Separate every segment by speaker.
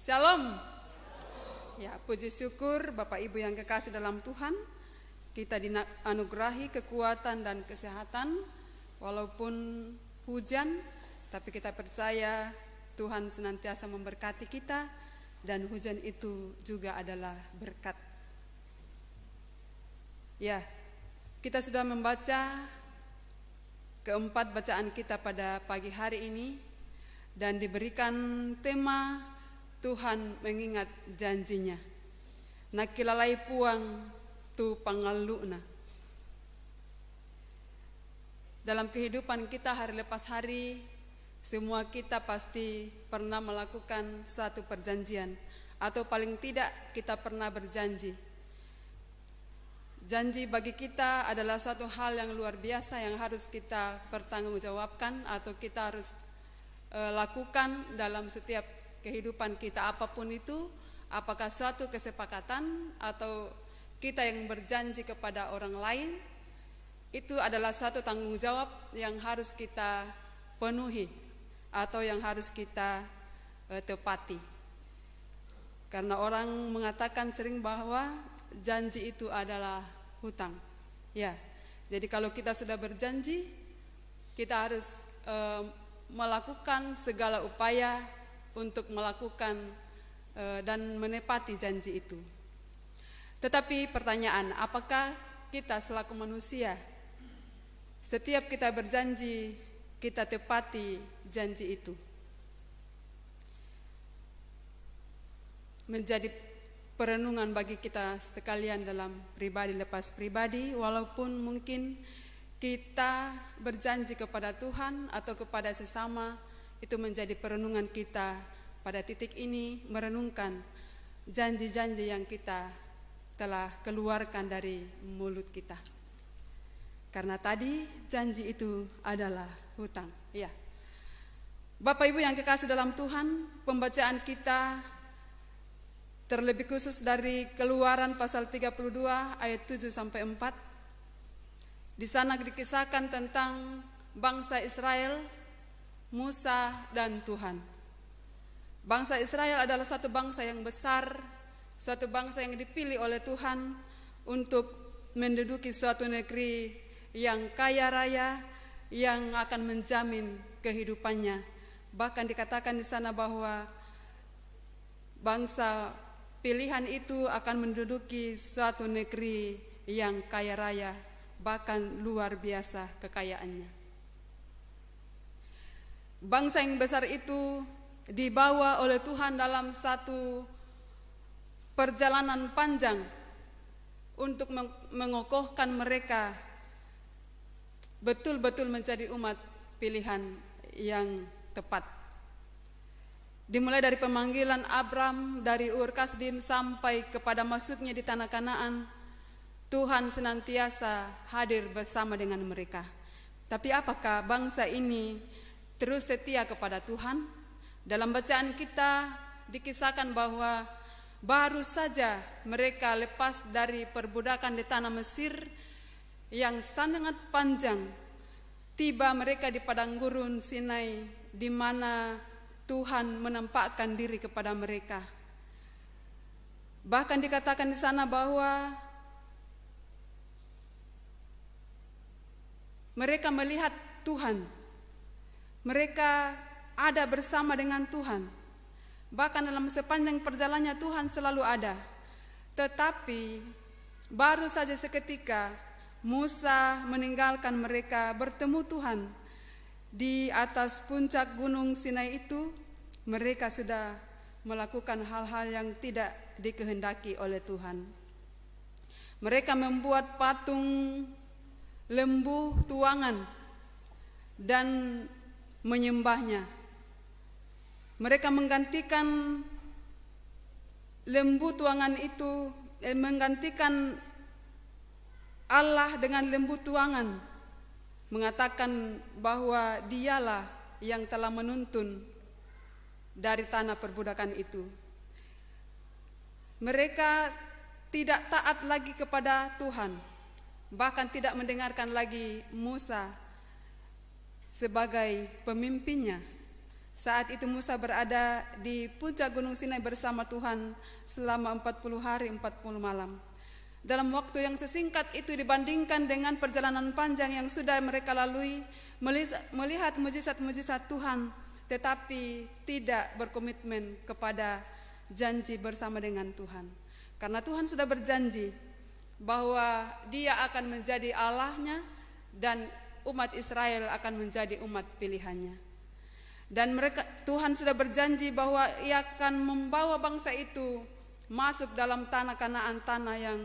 Speaker 1: Shalom. Ya, puji syukur Bapak Ibu yang kekasih dalam Tuhan, kita dianugerahi kekuatan dan kesehatan walaupun hujan, tapi kita percaya Tuhan senantiasa memberkati kita dan hujan itu juga adalah berkat. Ya, kita sudah membaca keempat bacaan kita pada pagi hari ini dan diberikan tema Tuhan mengingat janjinya. Nakilalai puang tu pangaluna. Dalam kehidupan kita hari lepas hari, semua kita pasti pernah melakukan satu perjanjian atau paling tidak kita pernah berjanji. Janji bagi kita adalah suatu hal yang luar biasa yang harus kita pertanggungjawabkan atau kita harus eh, lakukan dalam setiap kehidupan kita apapun itu, apakah suatu kesepakatan atau kita yang berjanji kepada orang lain, itu adalah satu tanggung jawab yang harus kita penuhi atau yang harus kita uh, tepati. Karena orang mengatakan sering bahwa janji itu adalah hutang. Ya. Jadi kalau kita sudah berjanji, kita harus uh, melakukan segala upaya untuk melakukan e, dan menepati janji itu. Tetapi pertanyaan, apakah kita selaku manusia setiap kita berjanji kita tepati janji itu? Menjadi perenungan bagi kita sekalian dalam pribadi lepas pribadi walaupun mungkin kita berjanji kepada Tuhan atau kepada sesama itu menjadi perenungan kita pada titik ini merenungkan janji-janji yang kita telah keluarkan dari mulut kita. Karena tadi janji itu adalah hutang. Ya. Bapak Ibu yang kekasih dalam Tuhan, pembacaan kita terlebih khusus dari Keluaran pasal 32 ayat 7 sampai 4. Di sana dikisahkan tentang bangsa Israel Musa, dan Tuhan. Bangsa Israel adalah satu bangsa yang besar, suatu bangsa yang dipilih oleh Tuhan untuk menduduki suatu negeri yang kaya raya, yang akan menjamin kehidupannya. Bahkan dikatakan di sana bahwa bangsa pilihan itu akan menduduki suatu negeri yang kaya raya, bahkan luar biasa kekayaannya. Bangsa yang besar itu dibawa oleh Tuhan dalam satu perjalanan panjang untuk mengokohkan mereka betul-betul menjadi umat pilihan yang tepat. Dimulai dari pemanggilan Abram dari Ur Kasdim sampai kepada masuknya di tanah Kanaan, Tuhan senantiasa hadir bersama dengan mereka. Tapi apakah bangsa ini terus setia kepada Tuhan. Dalam bacaan kita dikisahkan bahwa baru saja mereka lepas dari perbudakan di tanah Mesir yang sangat panjang. Tiba mereka di padang gurun Sinai di mana Tuhan menampakkan diri kepada mereka. Bahkan dikatakan di sana bahwa mereka melihat Tuhan mereka ada bersama dengan Tuhan. Bahkan dalam sepanjang perjalanannya Tuhan selalu ada. Tetapi baru saja seketika Musa meninggalkan mereka bertemu Tuhan di atas puncak gunung Sinai itu, mereka sudah melakukan hal-hal yang tidak dikehendaki oleh Tuhan. Mereka membuat patung lembu tuangan dan menyembahnya. Mereka menggantikan lembu tuangan itu, eh, menggantikan Allah dengan lembu tuangan, mengatakan bahwa dialah yang telah menuntun dari tanah perbudakan itu. Mereka tidak taat lagi kepada Tuhan, bahkan tidak mendengarkan lagi Musa sebagai pemimpinnya. Saat itu Musa berada di puncak gunung Sinai bersama Tuhan selama 40 hari 40 malam. Dalam waktu yang sesingkat itu dibandingkan dengan perjalanan panjang yang sudah mereka lalui, melihat mujizat-mujizat Tuhan, tetapi tidak berkomitmen kepada janji bersama dengan Tuhan. Karena Tuhan sudah berjanji bahwa dia akan menjadi Allahnya dan umat Israel akan menjadi umat pilihannya. Dan mereka Tuhan sudah berjanji bahwa Ia akan membawa bangsa itu masuk dalam tanah Kanaan, tanah yang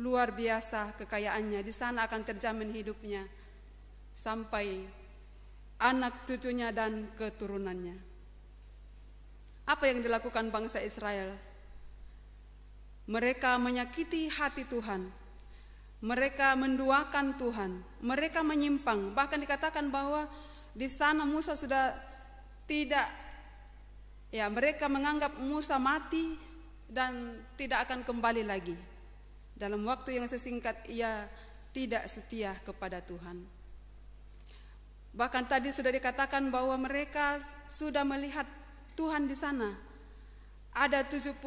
Speaker 1: luar biasa kekayaannya. Di sana akan terjamin hidupnya sampai anak cucunya dan keturunannya. Apa yang dilakukan bangsa Israel? Mereka menyakiti hati Tuhan mereka menduakan Tuhan, mereka menyimpang. Bahkan dikatakan bahwa di sana Musa sudah tidak ya mereka menganggap Musa mati dan tidak akan kembali lagi. Dalam waktu yang sesingkat ia tidak setia kepada Tuhan. Bahkan tadi sudah dikatakan bahwa mereka sudah melihat Tuhan di sana. Ada 70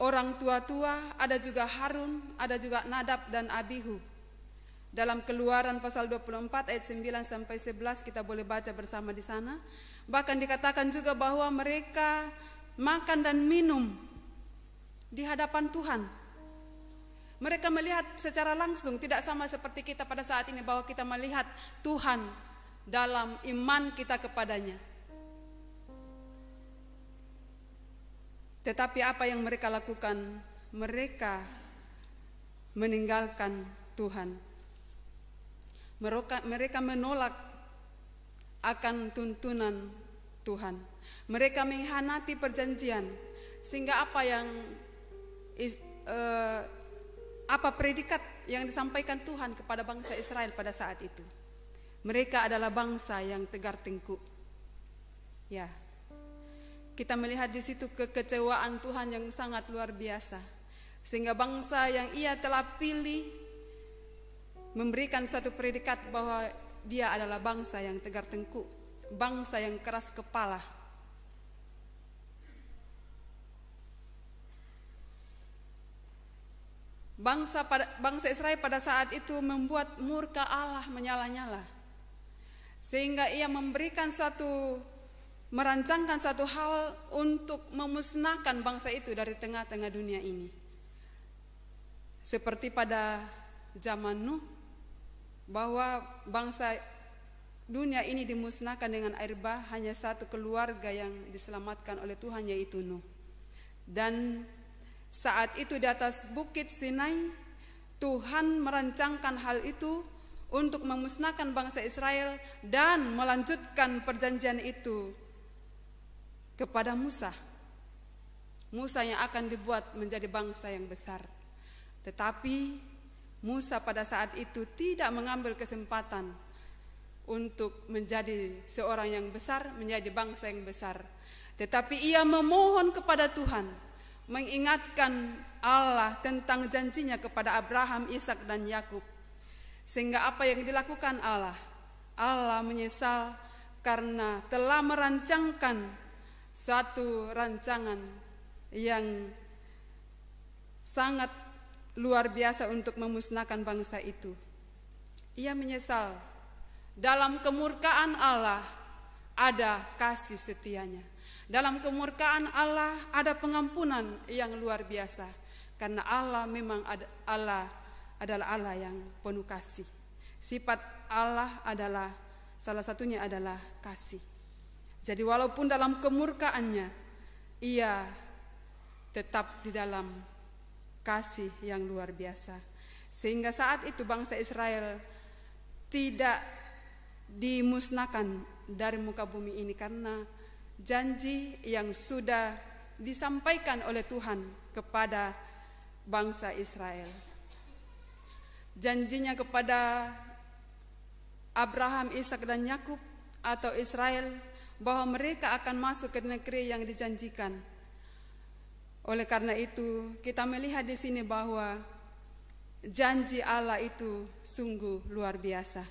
Speaker 1: Orang tua-tua ada juga Harun, ada juga Nadab dan Abihu. Dalam keluaran pasal 24 ayat 9 sampai 11 kita boleh baca bersama di sana. Bahkan dikatakan juga bahwa mereka makan dan minum di hadapan Tuhan. Mereka melihat secara langsung, tidak sama seperti kita pada saat ini bahwa kita melihat Tuhan dalam iman kita kepadanya. Tetapi apa yang mereka lakukan? Mereka meninggalkan Tuhan. Mereka menolak akan tuntunan Tuhan. Mereka menghanati perjanjian sehingga apa yang uh, apa predikat yang disampaikan Tuhan kepada bangsa Israel pada saat itu. Mereka adalah bangsa yang tegar tengkuk. Ya, kita melihat di situ kekecewaan Tuhan yang sangat luar biasa. Sehingga bangsa yang ia telah pilih memberikan suatu predikat bahwa dia adalah bangsa yang tegar tengkuk, bangsa yang keras kepala. Bangsa pada, bangsa Israel pada saat itu membuat murka Allah menyala-nyala. Sehingga ia memberikan suatu merancangkan satu hal untuk memusnahkan bangsa itu dari tengah-tengah dunia ini. Seperti pada zaman Nuh bahwa bangsa dunia ini dimusnahkan dengan air bah hanya satu keluarga yang diselamatkan oleh Tuhan yaitu Nuh. Dan saat itu di atas bukit Sinai Tuhan merancangkan hal itu untuk memusnahkan bangsa Israel dan melanjutkan perjanjian itu kepada Musa. Musa yang akan dibuat menjadi bangsa yang besar. Tetapi Musa pada saat itu tidak mengambil kesempatan untuk menjadi seorang yang besar, menjadi bangsa yang besar. Tetapi ia memohon kepada Tuhan, mengingatkan Allah tentang janjinya kepada Abraham, Ishak dan Yakub. Sehingga apa yang dilakukan Allah, Allah menyesal karena telah merancangkan satu rancangan yang sangat luar biasa untuk memusnahkan bangsa itu. Ia menyesal dalam kemurkaan Allah ada kasih setianya. Dalam kemurkaan Allah ada pengampunan yang luar biasa karena Allah memang ada, Allah adalah Allah yang penuh kasih. Sifat Allah adalah salah satunya adalah kasih. Jadi walaupun dalam kemurkaannya, ia tetap di dalam kasih yang luar biasa. Sehingga saat itu bangsa Israel tidak dimusnahkan dari muka bumi ini karena janji yang sudah disampaikan oleh Tuhan kepada bangsa Israel. Janjinya kepada Abraham, Ishak dan Yakub atau Israel bahwa mereka akan masuk ke negeri yang dijanjikan. Oleh karena itu, kita melihat di sini bahwa janji Allah itu sungguh luar biasa.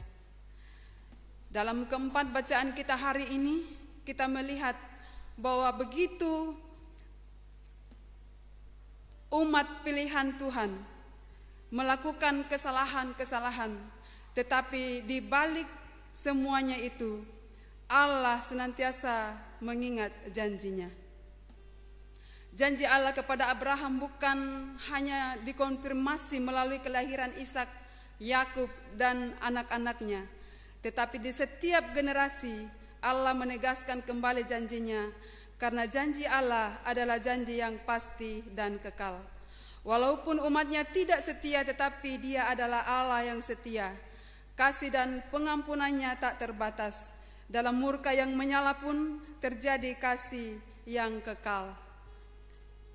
Speaker 1: Dalam keempat bacaan kita hari ini, kita melihat bahwa begitu umat pilihan Tuhan melakukan kesalahan-kesalahan, tetapi di balik semuanya itu, Allah senantiasa mengingat janjinya. Janji Allah kepada Abraham bukan hanya dikonfirmasi melalui kelahiran Ishak, Yakub dan anak-anaknya, tetapi di setiap generasi Allah menegaskan kembali janjinya karena janji Allah adalah janji yang pasti dan kekal. Walaupun umatnya tidak setia tetapi dia adalah Allah yang setia. Kasih dan pengampunannya tak terbatas. Dalam murka yang menyala pun terjadi kasih yang kekal.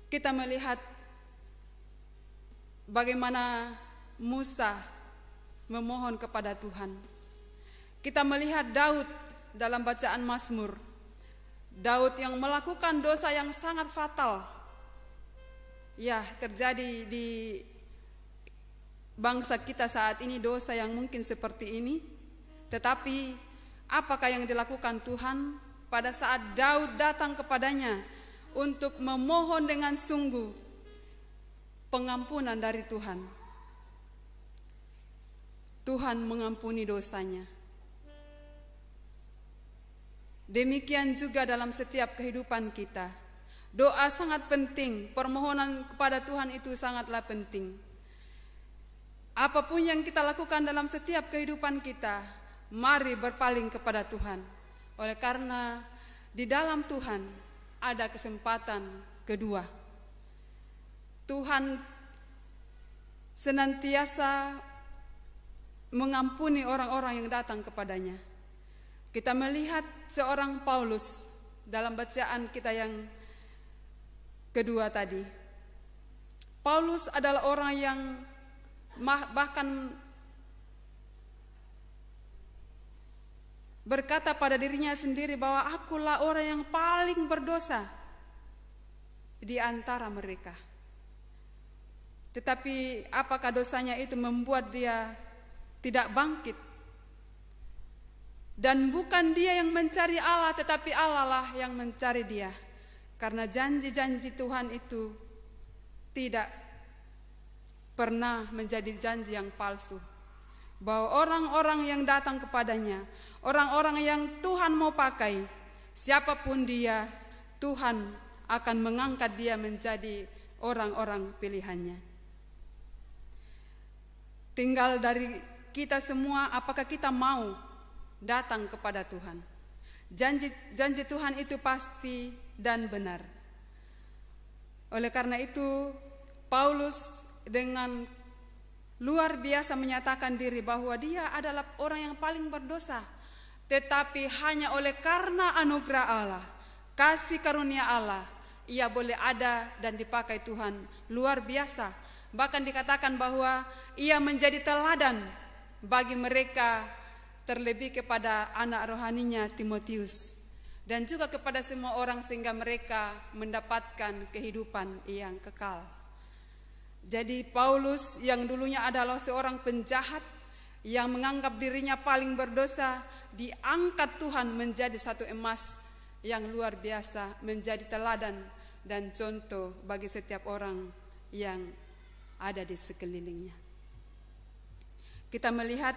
Speaker 1: Kita melihat bagaimana Musa memohon kepada Tuhan. Kita melihat Daud dalam bacaan Mazmur. Daud yang melakukan dosa yang sangat fatal. Ya, terjadi di bangsa kita saat ini dosa yang mungkin seperti ini. Tetapi Apakah yang dilakukan Tuhan pada saat Daud datang kepadanya untuk memohon dengan sungguh pengampunan dari Tuhan? Tuhan mengampuni dosanya. Demikian juga dalam setiap kehidupan kita. Doa sangat penting, permohonan kepada Tuhan itu sangatlah penting. Apapun yang kita lakukan dalam setiap kehidupan kita, mari berpaling kepada Tuhan. Oleh karena di dalam Tuhan ada kesempatan kedua. Tuhan senantiasa mengampuni orang-orang yang datang kepadanya. Kita melihat seorang Paulus dalam bacaan kita yang kedua tadi. Paulus adalah orang yang bahkan berkata pada dirinya sendiri bahwa akulah orang yang paling berdosa di antara mereka. Tetapi apakah dosanya itu membuat dia tidak bangkit? Dan bukan dia yang mencari Allah, tetapi Allah lah yang mencari dia. Karena janji-janji Tuhan itu tidak pernah menjadi janji yang palsu. Bahwa orang-orang yang datang kepadanya, orang-orang yang Tuhan mau pakai, siapapun dia, Tuhan akan mengangkat dia menjadi orang-orang pilihannya. Tinggal dari kita semua, apakah kita mau datang kepada Tuhan. Janji, janji Tuhan itu pasti dan benar. Oleh karena itu, Paulus dengan luar biasa menyatakan diri bahwa dia adalah orang yang paling berdosa tetapi hanya oleh karena anugerah Allah, kasih karunia Allah, ia boleh ada dan dipakai Tuhan luar biasa. Bahkan dikatakan bahwa ia menjadi teladan bagi mereka terlebih kepada anak rohaninya Timotius dan juga kepada semua orang sehingga mereka mendapatkan kehidupan yang kekal. Jadi Paulus yang dulunya adalah seorang penjahat yang menganggap dirinya paling berdosa diangkat Tuhan menjadi satu emas yang luar biasa, menjadi teladan dan contoh bagi setiap orang yang ada di sekelilingnya. Kita melihat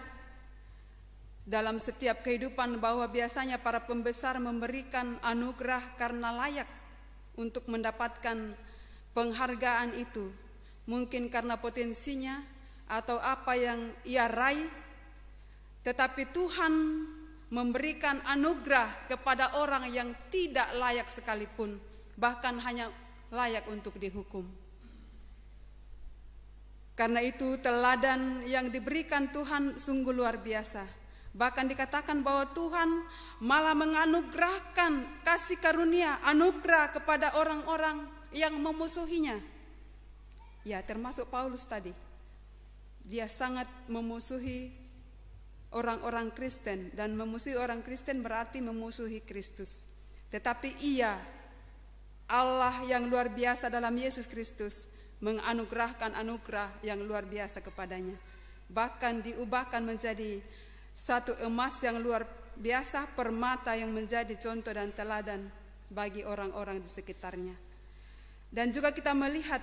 Speaker 1: dalam setiap kehidupan bahwa biasanya para pembesar memberikan anugerah karena layak untuk mendapatkan penghargaan itu, mungkin karena potensinya atau apa yang ia raih, tetapi Tuhan memberikan anugerah kepada orang yang tidak layak sekalipun, bahkan hanya layak untuk dihukum. Karena itu, teladan yang diberikan Tuhan sungguh luar biasa. Bahkan dikatakan bahwa Tuhan malah menganugerahkan kasih karunia, anugerah kepada orang-orang yang memusuhinya. Ya, termasuk Paulus tadi. Dia sangat memusuhi orang-orang Kristen dan memusuhi orang Kristen berarti memusuhi Kristus. Tetapi Ia Allah yang luar biasa dalam Yesus Kristus menganugerahkan anugerah yang luar biasa kepadanya. Bahkan diubahkan menjadi satu emas yang luar biasa permata yang menjadi contoh dan teladan bagi orang-orang di sekitarnya. Dan juga kita melihat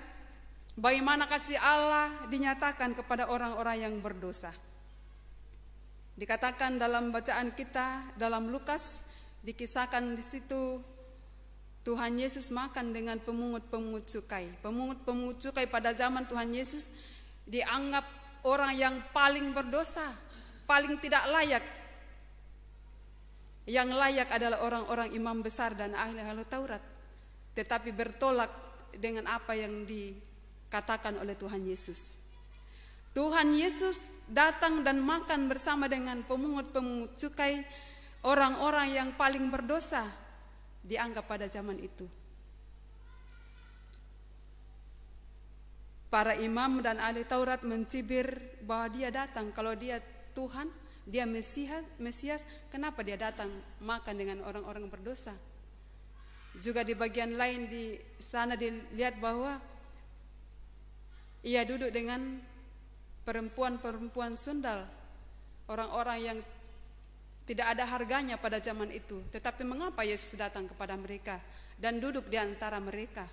Speaker 1: bagaimana kasih Allah dinyatakan kepada orang-orang yang berdosa. Dikatakan dalam bacaan kita dalam Lukas dikisahkan di situ Tuhan Yesus makan dengan pemungut-pemungut cukai. Pemungut-pemungut cukai pada zaman Tuhan Yesus dianggap orang yang paling berdosa, paling tidak layak. Yang layak adalah orang-orang imam besar dan ahli-ahli Taurat, tetapi bertolak dengan apa yang dikatakan oleh Tuhan Yesus. Tuhan Yesus datang dan makan bersama dengan pemungut-pemungut cukai orang-orang yang paling berdosa dianggap pada zaman itu. Para imam dan ahli Taurat mencibir bahwa dia datang kalau dia Tuhan, dia Mesias, Mesias, kenapa dia datang makan dengan orang-orang berdosa? Juga di bagian lain di sana dilihat bahwa ia duduk dengan perempuan-perempuan sundal, orang-orang yang tidak ada harganya pada zaman itu. Tetapi mengapa Yesus datang kepada mereka dan duduk di antara mereka?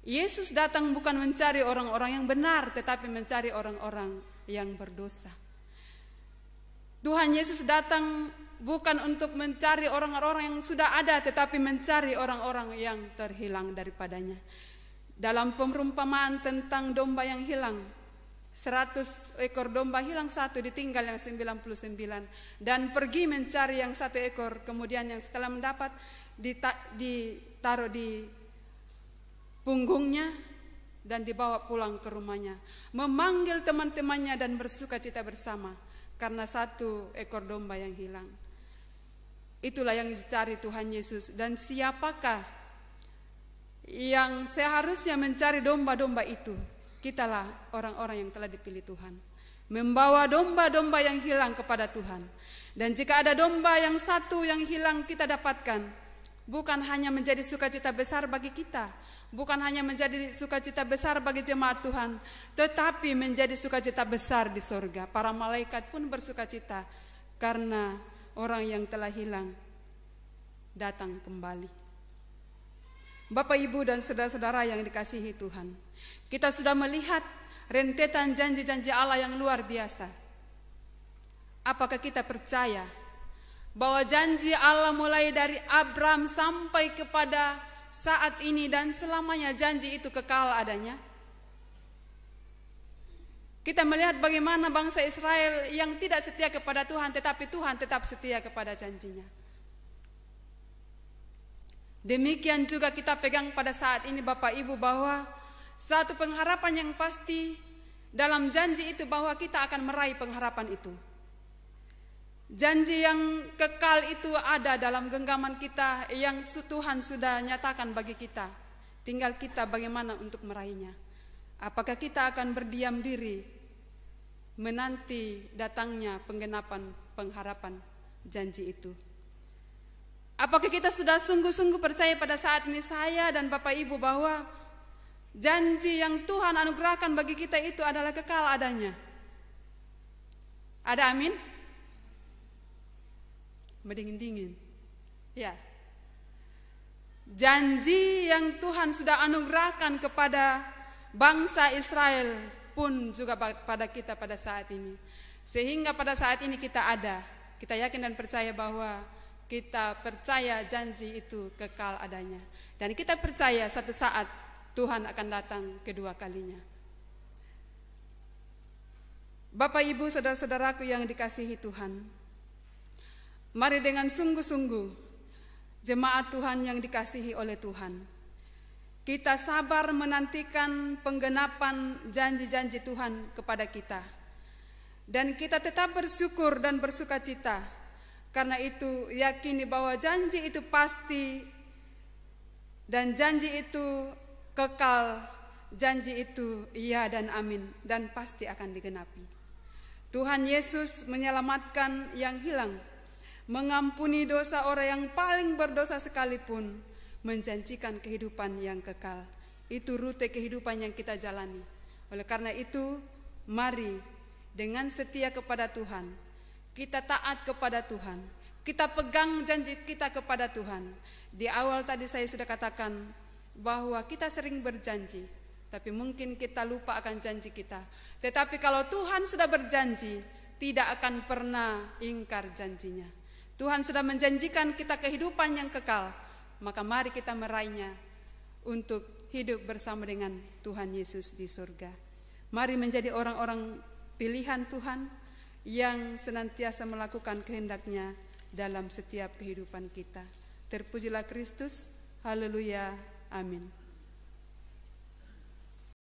Speaker 1: Yesus datang bukan mencari orang-orang yang benar, tetapi mencari orang-orang yang berdosa. Tuhan Yesus datang bukan untuk mencari orang-orang yang sudah ada, tetapi mencari orang-orang yang terhilang daripadanya. Dalam perumpamaan tentang domba yang hilang, 100 ekor domba hilang satu, ditinggal yang 99. Dan pergi mencari yang satu ekor, kemudian yang setelah mendapat ditaruh di punggungnya dan dibawa pulang ke rumahnya. Memanggil teman-temannya dan bersuka cita bersama karena satu ekor domba yang hilang. Itulah yang dicari Tuhan Yesus. Dan siapakah yang seharusnya mencari domba-domba itu? Kitalah orang-orang yang telah dipilih Tuhan. Membawa domba-domba yang hilang kepada Tuhan. Dan jika ada domba yang satu yang hilang kita dapatkan, bukan hanya menjadi sukacita besar bagi kita, bukan hanya menjadi sukacita besar bagi jemaat Tuhan, tetapi menjadi sukacita besar di sorga. Para malaikat pun bersukacita karena orang yang telah hilang datang kembali. Bapak, Ibu, dan saudara-saudara yang dikasihi Tuhan, kita sudah melihat rentetan janji-janji Allah yang luar biasa. Apakah kita percaya bahwa janji Allah mulai dari Abram sampai kepada saat ini dan selamanya janji itu kekal adanya? Kita melihat bagaimana bangsa Israel yang tidak setia kepada Tuhan tetapi Tuhan tetap setia kepada janjinya. Demikian juga kita pegang pada saat ini Bapak Ibu bahwa satu pengharapan yang pasti dalam janji itu bahwa kita akan meraih pengharapan itu. Janji yang kekal itu ada dalam genggaman kita yang Tuhan sudah nyatakan bagi kita. Tinggal kita bagaimana untuk meraihnya. Apakah kita akan berdiam diri menanti datangnya penggenapan pengharapan janji itu? Apakah kita sudah sungguh-sungguh percaya pada saat ini saya dan Bapak Ibu bahwa Janji yang Tuhan anugerahkan bagi kita itu adalah kekal adanya. Ada amin? Mendingin-dingin. Ya. Janji yang Tuhan sudah anugerahkan kepada bangsa Israel pun juga pada kita pada saat ini. Sehingga pada saat ini kita ada. Kita yakin dan percaya bahwa kita percaya janji itu kekal adanya. Dan kita percaya satu saat Tuhan akan datang kedua kalinya. Bapak, Ibu, saudara-saudaraku yang dikasihi Tuhan, mari dengan sungguh-sungguh jemaat Tuhan yang dikasihi oleh Tuhan. Kita sabar menantikan penggenapan janji-janji Tuhan kepada kita. Dan kita tetap bersyukur dan bersuka cita. Karena itu yakini bahwa janji itu pasti dan janji itu Kekal janji itu iya dan amin dan pasti akan digenapi. Tuhan Yesus menyelamatkan yang hilang, mengampuni dosa orang yang paling berdosa sekalipun, menjanjikan kehidupan yang kekal. Itu rute kehidupan yang kita jalani. Oleh karena itu, mari dengan setia kepada Tuhan, kita taat kepada Tuhan, kita pegang janji kita kepada Tuhan. Di awal tadi saya sudah katakan, bahwa kita sering berjanji, tapi mungkin kita lupa akan janji kita. Tetapi kalau Tuhan sudah berjanji, tidak akan pernah ingkar janjinya. Tuhan sudah menjanjikan kita kehidupan yang kekal, maka mari kita meraihnya untuk hidup bersama dengan Tuhan Yesus di surga. Mari menjadi orang-orang pilihan Tuhan yang senantiasa melakukan kehendaknya dalam setiap kehidupan kita. Terpujilah Kristus. Haleluya. Amen.